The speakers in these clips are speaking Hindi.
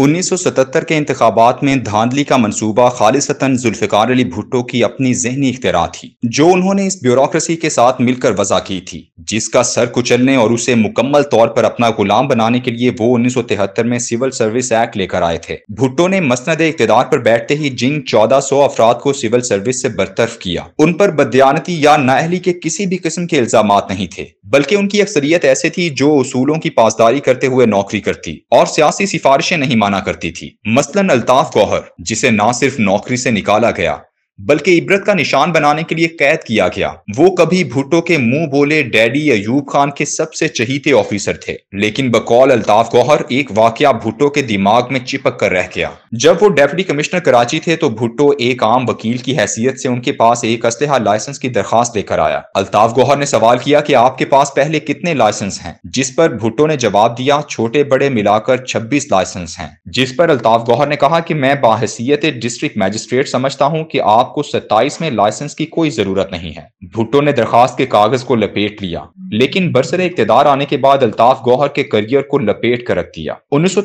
उन्नीस सौ सतहत्तर के इंतबात में धांधली का मनसूबा खालिसतन जुल्फ़िकार अली भुट्टो की अपनी जहनी इख्तरा थी जो उन्होंने इस ब्यूरोसी के साथ मिलकर वजह की थी जिसका सर कुचलने और उसे मुकम्मल तौर पर अपना गुलाम बनाने के लिए वो उन्नीस सौ तिहत्तर में सिविल सर्विस एक्ट लेकर आए थे भुट्टो ने मसंद इकतदार पर बैठते ही जिन चौदह सौ अफराद को सिविल सर्विस से बरतरफ किया उन पर बदयानती या नाहली के किसी भी किस्म के इल्जाम नहीं थे बल्कि उनकी अक्सरियत ऐसे थी जो उसूलों की पासदारी करते हुए नौकरी करती और सियासी सिफारिशें नहीं माना करती थी मसलन अल्ताफ गौहर जिसे ना सिर्फ नौकरी से निकाला गया बल्कि इबरत का निशान बनाने के लिए कैद किया गया वो कभी भुट्टो के मुंह बोले डैडी अयूब खान के सबसे चहीते ऑफिसर थे लेकिन बकौल अल्ताफ गौहर एक वाकया भुट्टो के दिमाग में चिपक कर रह गया जब वो डेप्टी कमिश्नर कराची थे तो भुट्टो एक आम वकील की हैसियत से उनके पास एक असलहा लाइसेंस की दरखास्त लेकर आया अल्ताफ गौहर ने सवाल किया कि आपके पास पहले कितने लाइसेंस है जिस पर भुट्टो ने जवाब दिया छोटे बड़े मिलाकर छब्बीस लाइसेंस है जिस पर अल्ताफ गौहर ने कहा की मैं बाहसीत डिस्ट्रिक्ट मैजिस्ट्रेट समझता हूँ की आप आपको 27 में लाइसेंस की कोई जरूरत नहीं है भुट्टो ने दरखास्त के कागज को लपेट लिया लेकिन बरसरे इकतदार आने के बाद अल्ताफ गौहर के करियर को लपेट कर रख दिया उन्नीस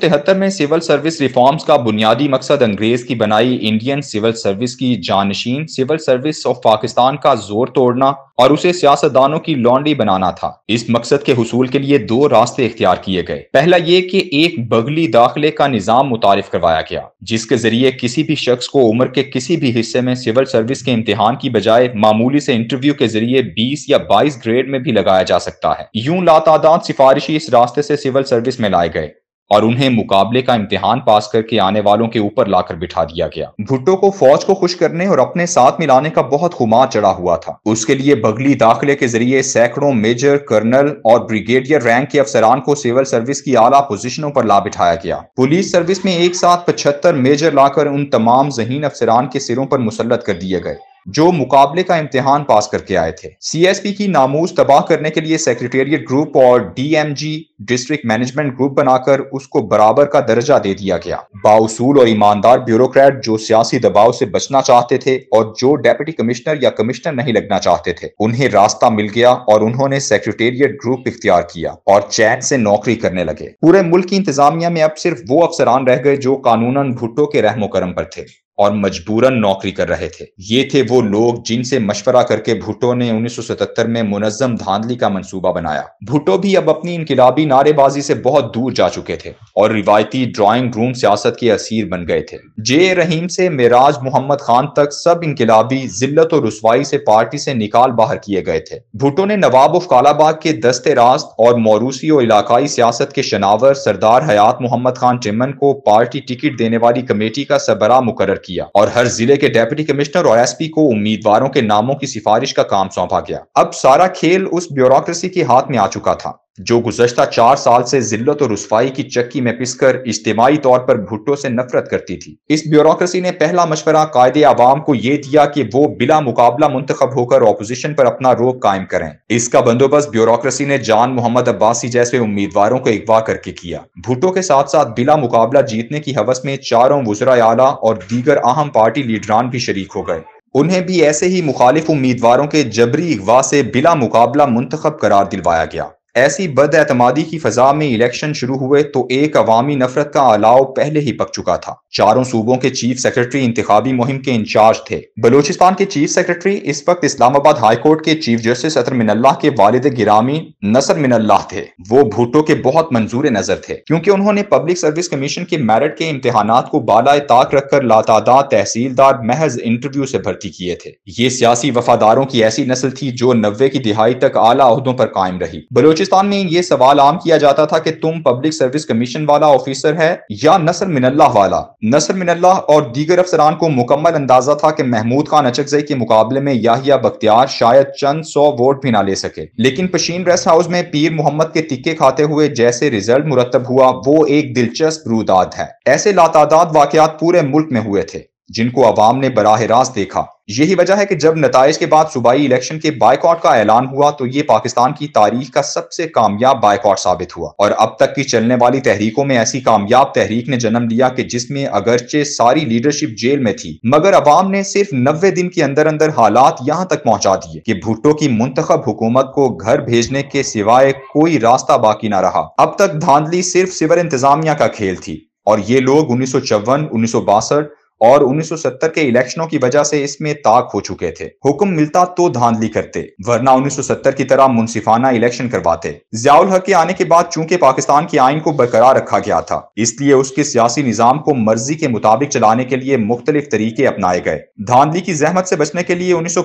में सिविल सर्विस रिफॉर्म्स का बुनियादी मकसद अंग्रेज की बनाई इंडियन सिविल सर्विस की जानशीन सिविल सर्विस ऑफ पाकिस्तान का जोर तोड़ना और उसे सियासतदानों की लॉन्डी बनाना था इस मकसद के हसूल के लिए दो रास्ते इख्तियार किए गए पहला ये कि एक बगली दाखिले का निजाम मुतारफ करवाया गया जिसके जरिए किसी भी शख्स को उम्र के किसी भी हिस्से में सिविल सिविल सर्विस के इम्तिहान की बजाय मामूली से इंटरव्यू के जरिए बीस या बाईस ग्रेड में भी लगाया जा सकता है यूं लातादाद सिफारिशी इस रास्ते से सिविल सर्विस में लाए गए और उन्हें मुकाबले का इम्तिहान पास करके आने वालों के ऊपर लाकर बिठा दिया गया भुट्टो को फौज को खुश करने और अपने साथ मिलाने का बहुत खुमार चढ़ा हुआ था उसके लिए बगली दाखिले के जरिए सैकड़ों मेजर कर्नल और ब्रिगेडियर रैंक के अफसरान को सिविल सर्विस की आला पोजिशनों पर ला बिठाया गया पुलिस सर्विस में एक साथ पचहत्तर मेजर लाकर उन तमाम जहीन अफसरान के सिरों पर मुसलत कर दिए गए जो मुकाबले का इम्तिहान पास करके आए थे सीएसपी की नामूज तबाह करने के लिए सेक्रेटेरिएट ग्रुप और डीएमजी डिस्ट्रिक्ट मैनेजमेंट ग्रुप बनाकर उसको बराबर का दर्जा दे दिया गया बाउसूल और ईमानदार ब्यूरोक्रेट जो सियासी दबाव से बचना चाहते थे और जो डेप्यूटी कमिश्नर या कमिश्नर नहीं लगना चाहते थे उन्हें रास्ता मिल गया और उन्होंने सेक्रेटेरिएट ग्रुप इख्तियार किया और चैन से नौकरी करने लगे पूरे मुल्क की इंतजामिया में अब सिर्फ वो अफसरान रह गए जो कानूनन भुट्टो के रहमो करम पर थे और मजबूरन नौकरी कर रहे थे ये थे वो लोग जिनसे मशवरा करके भुटो ने 1977 में मुनजम धांधली का मंसूबा बनाया भुटो भी अब अपनी इनकलाबी नारेबाजी से बहुत दूर जा चुके थे और रिवायती ड्राइंग रूम सियासत के असीर बन गए थे जे रहीम से मेराज मोहम्मद खान तक सब इनकलाबी जिल्लत और रसवाई से पार्टी से निकाल बाहर किए गए थे भुटो ने नवाब उफ कालाबाग के दस्ते रास्त और मौरूसी और इलाकई सियासत के शनावर सरदार हयात मोहम्मद खान चिमन को पार्टी टिकट देने वाली कमेटी का सबरा मुकर किया और हर जिले के डेप्यूटी कमिश्नर और एसपी को उम्मीदवारों के नामों की सिफारिश का काम सौंपा गया अब सारा खेल उस ब्यूरोक्रेसी के हाथ में आ चुका था जो गुजशत चार साल से जिल्लत और रसवाई की चक्की में पिसकर इज्तमाही तौर पर भुट्टो से नफरत करती थी इस ब्यूरोसी ने पहला मशवरा कायदे आवाम को ये दिया कि वो बिला मुकाबला मुंतखब होकर अपोजिशन पर अपना रोक कायम करें इसका बंदोबस्त ब्यूरोसी ने जान मोहम्मद अब्बासी जैसे उम्मीदवारों को अगवा करके किया भुट्टो के साथ साथ बिला मुकाबला जीतने की हवस में चारों वजरा आला और दीगर अहम पार्टी लीडरान भी शरीक हो गए उन्हें भी ऐसे ही मुखालिफ उम्मीदवारों के जबरी अगवा से बिला मुकाबला मुंतखब करार दिलवाया गया ऐसी बदअतमादी की फजा में इलेक्शन शुरू हुए तो एक अवामी नफरत का अलाव पहले ही पक चुका था चारों सूबों के चीफ सेक्रेटरी इंतबी मुहिम के इंचार्ज थे बलूचिस्तान के चीफ सेक्रेटरी इस वक्त इस्लामाबाद हाईकोर्ट के चीफ जस्टिस अतर मिनल्ला के वालिद गिरामी नसर मिनल्ला थे वो भुट्टो के बहुत मंजूर नजर थे क्योंकि उन्होंने पब्लिक सर्विस कमीशन के मेरिट के इम्तहान को बाला ताक रखकर लातादा तहसीलदार महज इंटरव्यू से भर्ती किए थे ये सियासी वफादारों की ऐसी नस्ल थी जो नब्बे की दिहाई तक आला अहदों पर कायम रही बलोचि बलूचिस्तान में ये सवाल आम किया जाता था कि तुम पब्लिक सर्विस कमीशन वाला ऑफिसर है या नसर मिनल्ला वाला नसर मिनल्ला और दीगर अफसरान को मुकम्मल अंदाजा था कि महमूद खान अचकजई के मुकाबले में याहिया बख्तियार शायद चंद सौ वोट भी ना ले सके लेकिन पशीन रेस्ट हाउस में पीर मोहम्मद के तिक्के खाते हुए जैसे रिजल्ट मुरतब हुआ वो एक दिलचस्प रूदाद है ऐसे लातादाद वाकत पूरे मुल्क में हुए थे जिनको अवाम ने बराह रास्त देखा यही वजह है कि जब नतज के बाद सूबाई इलेक्शन के बाइकआउट का ऐलान हुआ तो ये पाकिस्तान की तारीख का सबसे कामयाब बाइकआउट साबित हुआ और अब तक की चलने वाली तहरीकों में ऐसी कामयाब तहरीक ने जन्म लिया कि जिसमें अगरचे सारी लीडरशिप जेल में थी मगर अवाम ने सिर्फ नब्बे दिन के अंदर अंदर हालात यहाँ तक पहुँचा दिए की भुट्टो की मुंतब हुकूमत को घर भेजने के सिवाय कोई रास्ता बाकी ना रहा अब तक धांधली सिर्फ सिवर इंतजामिया का खेल थी और ये लोग उन्नीस सौ चौवन उन्नीस सौ बासठ और 1970 के इलेक्शनों की वजह से इसमें ताक हो चुके थे हुक्म मिलता तो धांधली करते वरना 1970 की तरह मुनसिफाना इलेक्शन करवाते जियाउल हक के आने के बाद चूंकि पाकिस्तान की आइन को बरकरार रखा गया था इसलिए उसके सियासी निजाम को मर्जी के मुताबिक चलाने के लिए मुख्तलिफ तरीके अपनाए गए धांधली की जहमत से बचने के लिए उन्नीस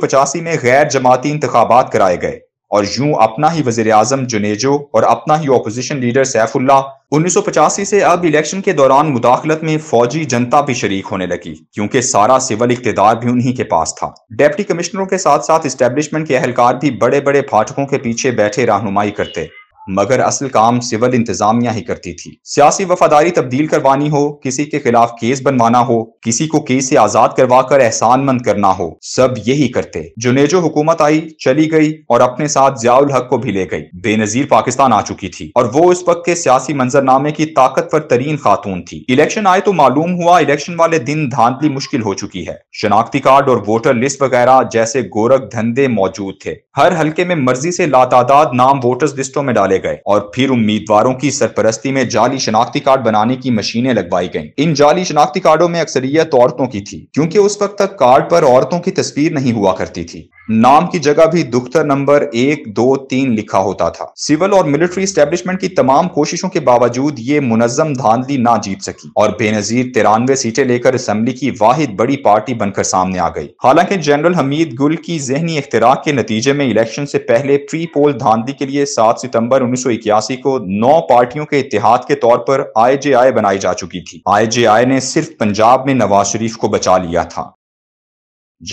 में गैर जमाती इंतबात कराए गए और यूं अपना ही वजीर आजम जुनेजो और अपना ही अपोजिशन लीडर सैफुल्ला उन्नीस सौ पचासी से अब इलेक्शन के दौरान मुदाखलत में फौजी जनता भी शरीक होने लगी क्योंकि सारा सिविल इकतदार भी उन्हीं के पास था डेप्टी कमिश्नरों के साथ साथ इस्टेब्लिशमेंट के अहलकार भी बड़े बड़े फाटकों के पीछे बैठे रहनुमाई करते मगर असल काम सिविल इंतजामिया ही करती थी सियासी वफादारी तब्दील करवानी हो किसी के खिलाफ केस बनवाना हो किसी को केस से आजाद करवा कर एहसानमंद करना हो सब यही करते जुनेजो हुकूमत आई चली गई और अपने साथ जियाउल हक को भी ले गई बेनजीर पाकिस्तान आ चुकी थी और वो उस वक्त के सियासी मंजरनामे की ताकतवर तरीन खातून थी इलेक्शन आए तो मालूम हुआ इलेक्शन वाले दिन धांधली मुश्किल हो चुकी है शनाख्ती कार्ड और वोटर लिस्ट वगैरह जैसे गोरख धंधे मौजूद थे हर हल्के में मर्जी से लातादाद नाम वोटर्स लिस्टों में डाले गए और फिर उम्मीदवारों की सरपरस्ती में जाली शनाख्ती कार्ड बनाने की मशीनें लगवाई गई इन जाली शनाख्ती कार्डों में अक्सरियत औरतों की थी क्योंकि उस वक्त तक कार्ड पर औरतों की तस्वीर नहीं हुआ करती थी नाम की जगह भी दुख्तर नंबर एक दो तीन लिखा होता था सिविल और मिलिट्री स्टेब्लिशमेंट की तमाम कोशिशों के बावजूद ये मुनजम धांधली ना जीत सकी और बेनजीर तिरानवे सीटें लेकर असम्बली की वाहिद बड़ी पार्टी बनकर सामने आ गई हालांकि जनरल हमीद गुल की जहनी इख्तराक के नतीजे में इलेक्शन से पहले प्री पोल धांधली के लिए सात सितम्बर उन्नीस सौ इक्यासी को नौ पार्टियों के इतिहाद के तौर पर आई जे आई बनाई जा चुकी थी आई जे आई ने सिर्फ पंजाब में नवाज शरीफ को बचा लिया था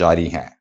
जारी है